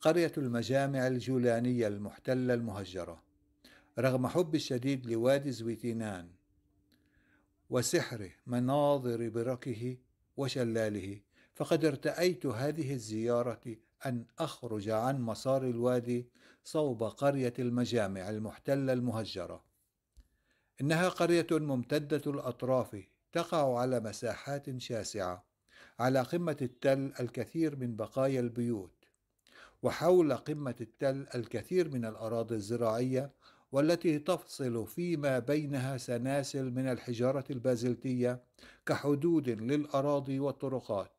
قرية المجامع الجولانية المحتلة المهجرة رغم حب الشديد لوادي زويتينان وسحره مناظر بركه وشلاله فقد ارتأيت هذه الزيارة أن أخرج عن مسار الوادي صوب قرية المجامع المحتلة المهجرة إنها قرية ممتدة الأطراف تقع على مساحات شاسعة على قمة التل الكثير من بقايا البيوت وحول قمة التل الكثير من الأراضي الزراعية والتي تفصل فيما بينها سلاسل من الحجارة البازلتية كحدود للأراضي والطرقات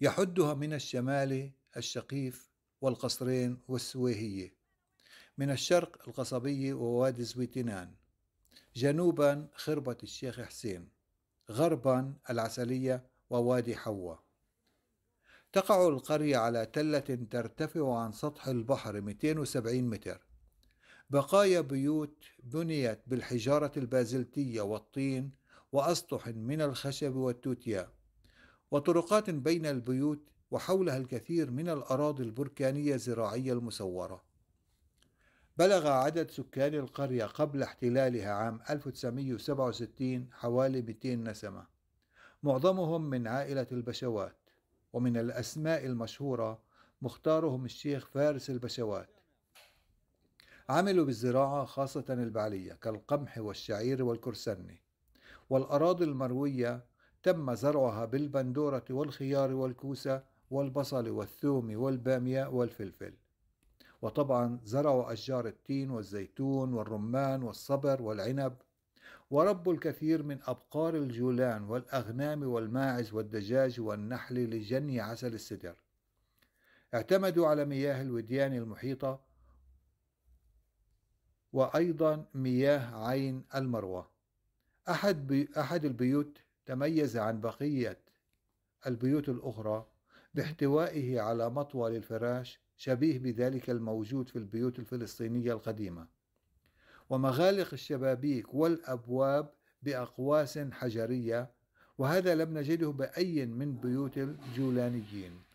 يحدها من الشمال الشقيف والقصرين والسويهية من الشرق القصبية ووادي زويتنان جنوبا خربة الشيخ حسين غربا العسلية ووادي حوا تقع القرية على تلة ترتفع عن سطح البحر 270 متر بقايا بيوت بنيت بالحجارة البازلتية والطين وأسطح من الخشب والتوتيا وطرقات بين البيوت وحولها الكثير من الأراضي البركانية الزراعية المسورة بلغ عدد سكان القرية قبل احتلالها عام 1967 حوالي 200 نسمة معظمهم من عائلة البشوات ومن الأسماء المشهورة مختارهم الشيخ فارس البشوات عملوا بالزراعة خاصة البعلية كالقمح والشعير والكرسنة والأراضي المروية تم زرعها بالبندورة والخيار والكوسة والبصل والثوم والبامية والفلفل وطبعا زرعوا أشجار التين والزيتون والرمان والصبر والعنب ورب الكثير من أبقار الجولان والأغنام والماعز والدجاج والنحل لجني عسل السدر اعتمدوا على مياه الوديان المحيطة وأيضا مياه عين المروة أحد, بي أحد البيوت تميز عن بقية البيوت الأخرى باحتوائه على مطوى للفراش شبيه بذلك الموجود في البيوت الفلسطينية القديمة ومغالق الشبابيك والأبواب بأقواس حجرية وهذا لم نجده بأي من بيوت الجولانيين